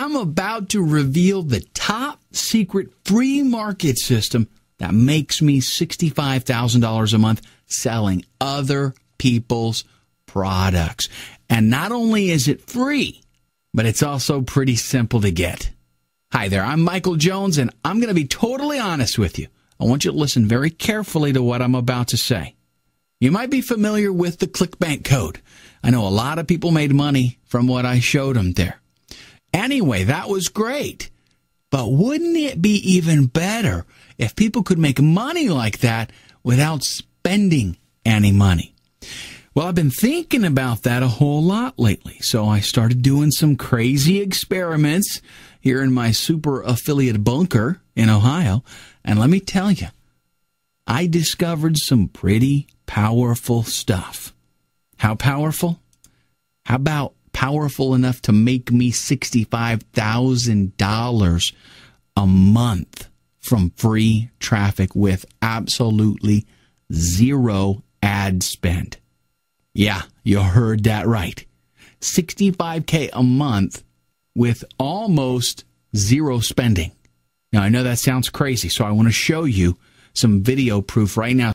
I'm about to reveal the top secret free market system that makes me $65,000 a month selling other people's products. And not only is it free, but it's also pretty simple to get. Hi there, I'm Michael Jones, and I'm going to be totally honest with you. I want you to listen very carefully to what I'm about to say. You might be familiar with the ClickBank code. I know a lot of people made money from what I showed them there. Anyway, that was great. But wouldn't it be even better if people could make money like that without spending any money? Well, I've been thinking about that a whole lot lately. So I started doing some crazy experiments here in my super affiliate bunker in Ohio. And let me tell you, I discovered some pretty powerful stuff. How powerful? How about powerful enough to make me $65,000 a month from free traffic with absolutely zero ad spend. Yeah, you heard that right. 65K a month with almost zero spending. Now, I know that sounds crazy, so I want to show you some video proof right now.